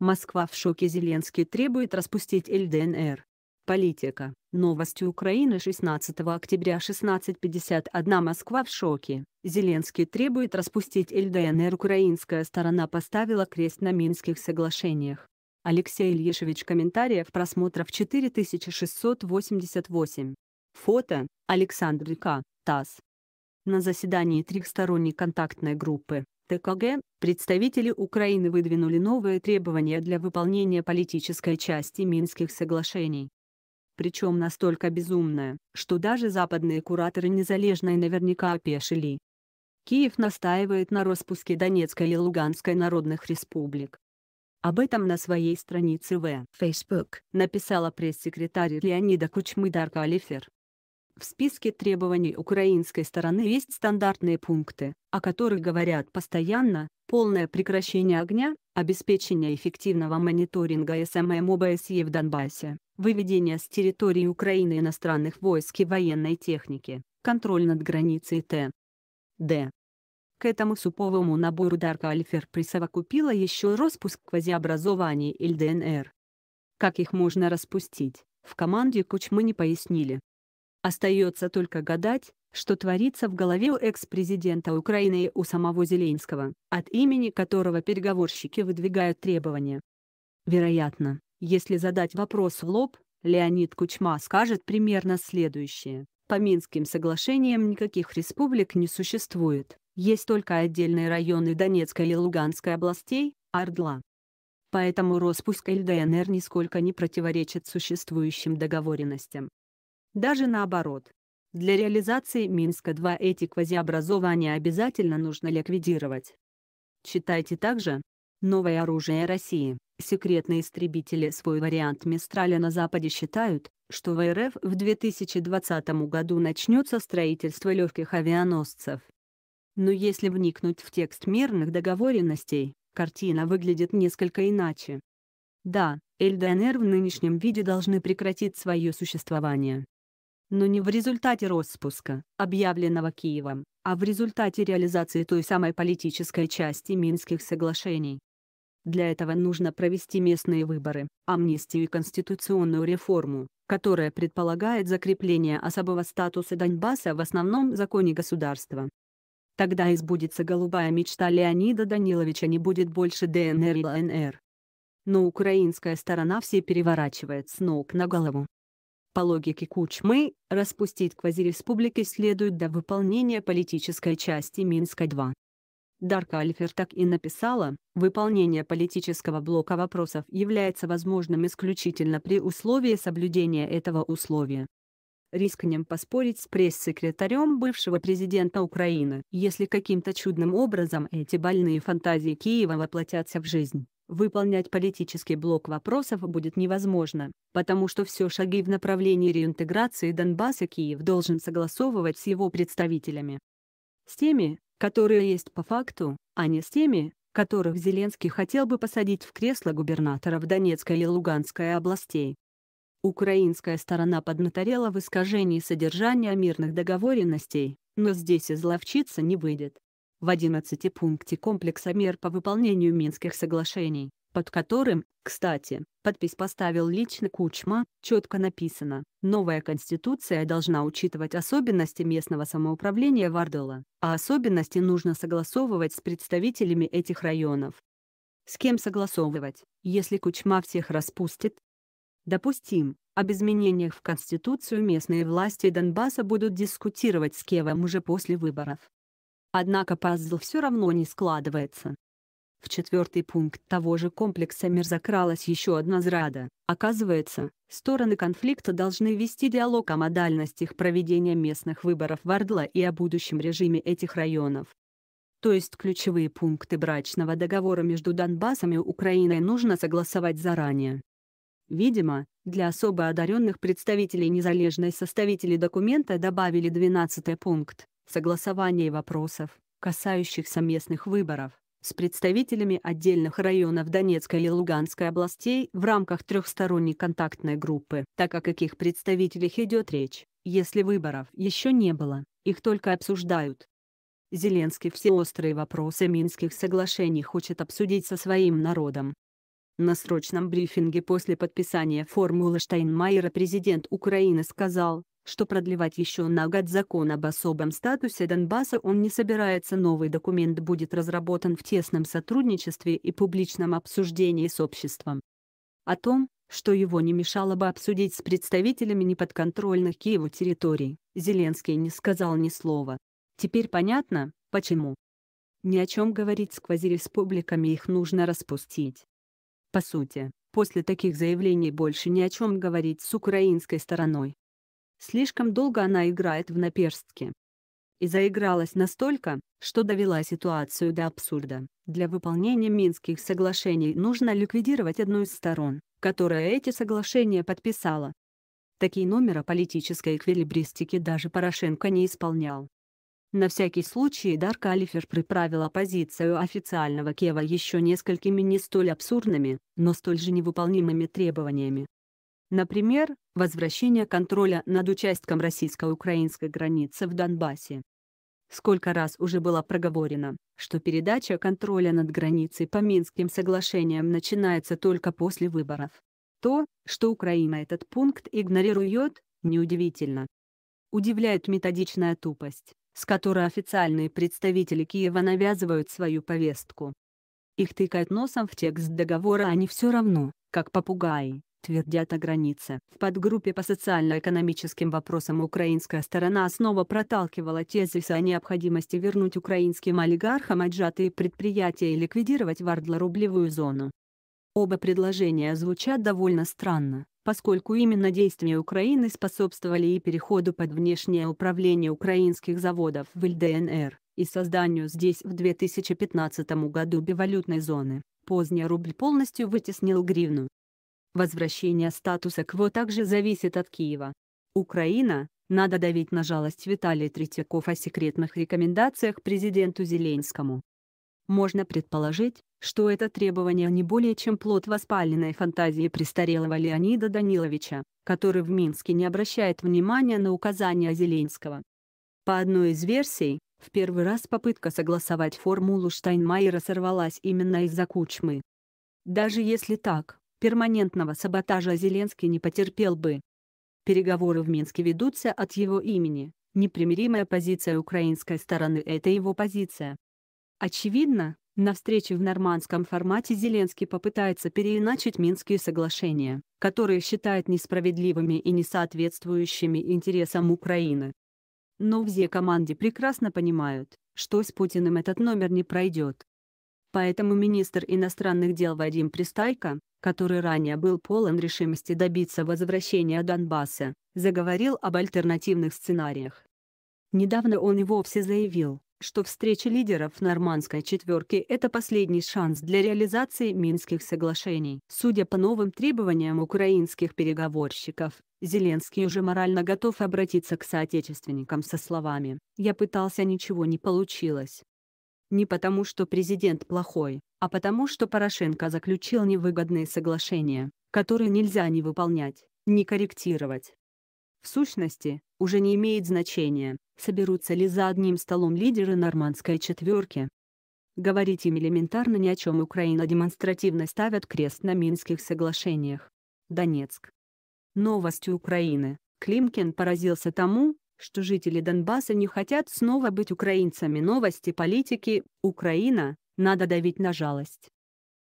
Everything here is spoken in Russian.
Москва в шоке Зеленский требует распустить ЛДНР. Политика. Новости Украины 16 октября 16.51 Москва в шоке. Зеленский требует распустить ЛДНР. Украинская сторона поставила крест на Минских соглашениях. Алексей Ильишевич комментариев просмотров 4688. Фото. Александр К. ТАСС. На заседании трехсторонней контактной группы ТКГ представители Украины выдвинули новые требования для выполнения политической части Минских соглашений. Причем настолько безумное, что даже западные кураторы незалежной наверняка опешили. Киев настаивает на распуске Донецкой и Луганской народных республик. Об этом на своей странице в Facebook написала пресс-секретарь Леонида Кучмы Дарка Алифер. В списке требований украинской стороны есть стандартные пункты, о которых говорят постоянно, полное прекращение огня, обеспечение эффективного мониторинга СММ ОБСЕ в Донбассе, выведение с территории Украины иностранных войск и военной техники, контроль над границей Т. Д. К этому суповому набору Дарка Альфер присовокупила еще распуск квазиобразований ЛДНР. Как их можно распустить, в команде Кучмы не пояснили. Остается только гадать, что творится в голове у экс-президента Украины и у самого Зеленского, от имени которого переговорщики выдвигают требования. Вероятно, если задать вопрос в лоб, Леонид Кучма скажет примерно следующее. По Минским соглашениям никаких республик не существует, есть только отдельные районы Донецкой и Луганской областей, Ордла. Поэтому Роспуск ЛДНР нисколько не противоречит существующим договоренностям. Даже наоборот. Для реализации Минска-2 эти квазиобразования обязательно нужно ликвидировать. Читайте также «Новое оружие России». Секретные истребители свой вариант Мистраля на Западе считают, что в РФ в 2020 году начнется строительство легких авианосцев. Но если вникнуть в текст мирных договоренностей, картина выглядит несколько иначе. Да, ЛДНР в нынешнем виде должны прекратить свое существование но не в результате распуска, объявленного Киевом, а в результате реализации той самой политической части Минских соглашений. Для этого нужно провести местные выборы, амнистию и конституционную реформу, которая предполагает закрепление особого статуса Донбасса в основном законе государства. Тогда избудется голубая мечта Леонида Даниловича не будет больше ДНР и ЛНР. Но украинская сторона все переворачивает с ног на голову, по логике Кучмы, распустить квазиреспублики следует до выполнения политической части Минска-2. Дарка Альфер так и написала, выполнение политического блока вопросов является возможным исключительно при условии соблюдения этого условия. Рискнем поспорить с пресс-секретарем бывшего президента Украины, если каким-то чудным образом эти больные фантазии Киева воплотятся в жизнь выполнять политический блок вопросов будет невозможно, потому что все шаги в направлении реинтеграции Донбасса Киев должен согласовывать с его представителями. С теми, которые есть по факту, а не с теми, которых Зеленский хотел бы посадить в кресло губернаторов Донецкой и Луганской областей. Украинская сторона поднаторела в искажении содержания мирных договоренностей, но здесь изловчиться не выйдет в 11 пункте комплекса мер по выполнению Минских соглашений, под которым, кстати, подпись поставил лично Кучма, четко написано, новая конституция должна учитывать особенности местного самоуправления Вардела, а особенности нужно согласовывать с представителями этих районов. С кем согласовывать, если Кучма всех распустит? Допустим, об изменениях в Конституцию местные власти Донбасса будут дискутировать с Кевом уже после выборов. Однако пазл все равно не складывается. В четвертый пункт того же комплекса мир закралась еще одна зрада. Оказывается, стороны конфликта должны вести диалог о модальностях проведения местных выборов в Ордла и о будущем режиме этих районов. То есть ключевые пункты брачного договора между Донбассом и Украиной нужно согласовать заранее. Видимо, для особо одаренных представителей незалежной составители документа добавили 12 пункт, согласование вопросов, касающихся местных выборов, с представителями отдельных районов Донецкой и Луганской областей в рамках трехсторонней контактной группы, так о каких представителях идет речь, если выборов еще не было, их только обсуждают. Зеленский все острые вопросы Минских соглашений хочет обсудить со своим народом. На срочном брифинге после подписания формулы Штайнмайера президент Украины сказал, что продлевать еще на год закон об особом статусе Донбасса он не собирается. Новый документ будет разработан в тесном сотрудничестве и публичном обсуждении с обществом. О том, что его не мешало бы обсудить с представителями неподконтрольных Киеву территорий, Зеленский не сказал ни слова. Теперь понятно, почему. Ни о чем говорить с квазиреспубликами их нужно распустить. По сути, после таких заявлений больше ни о чем говорить с украинской стороной. Слишком долго она играет в наперстке. И заигралась настолько, что довела ситуацию до абсурда. Для выполнения Минских соглашений нужно ликвидировать одну из сторон, которая эти соглашения подписала. Такие номера политической эквилибристики даже Порошенко не исполнял. На всякий случай Дар Калифер приправила позицию официального Кева еще несколькими не столь абсурдными, но столь же невыполнимыми требованиями, Например, возвращение контроля над участком российско-украинской границы в Донбассе. Сколько раз уже было проговорено, что передача контроля над границей по Минским соглашениям начинается только после выборов. То, что Украина этот пункт игнорирует, неудивительно. Удивляет методичная тупость, с которой официальные представители Киева навязывают свою повестку. Их тыкают носом в текст договора они все равно, как попугаи, твердят о границе. В подгруппе по социально-экономическим вопросам украинская сторона снова проталкивала тезис о необходимости вернуть украинским олигархам отжатые предприятия и ликвидировать вардло-рублевую зону. Оба предложения звучат довольно странно, поскольку именно действия Украины способствовали и переходу под внешнее управление украинских заводов в ЛДНР, и созданию здесь в 2015 году бивалютной зоны. Поздний рубль полностью вытеснил гривну. Возвращение статуса КВО также зависит от Киева. Украина, надо давить на жалость Виталий Третьяков о секретных рекомендациях президенту Зеленскому. Можно предположить, что это требование не более чем плод воспаленной фантазии престарелого Леонида Даниловича, который в Минске не обращает внимания на указания Зеленского. По одной из версий, в первый раз попытка согласовать формулу Штайнмайера сорвалась именно из-за Кучмы. Даже если так, Перманентного саботажа Зеленский не потерпел бы. Переговоры в Минске ведутся от его имени. Непримиримая позиция украинской стороны – это его позиция. Очевидно, на встрече в нормандском формате Зеленский попытается переиначить Минские соглашения, которые считает несправедливыми и не соответствующими интересам Украины. Но все зе команде прекрасно понимают, что с Путиным этот номер не пройдет. Поэтому министр иностранных дел Вадим Пристайко, который ранее был полон решимости добиться возвращения Донбасса, заговорил об альтернативных сценариях. Недавно он и вовсе заявил, что встреча лидеров нормандской четверки – это последний шанс для реализации Минских соглашений. Судя по новым требованиям украинских переговорщиков, Зеленский уже морально готов обратиться к соотечественникам со словами «Я пытался, ничего не получилось». Не потому, что президент плохой, а потому, что Порошенко заключил невыгодные соглашения, которые нельзя не выполнять, не корректировать. В сущности, уже не имеет значения, соберутся ли за одним столом лидеры нормандской четверки. Говорить им элементарно ни о чем Украина демонстративно ставит крест на Минских соглашениях. Донецк. Новости Украины. Климкин поразился тому, что жители Донбасса не хотят снова быть украинцами. Новости политики «Украина. Надо давить на жалость».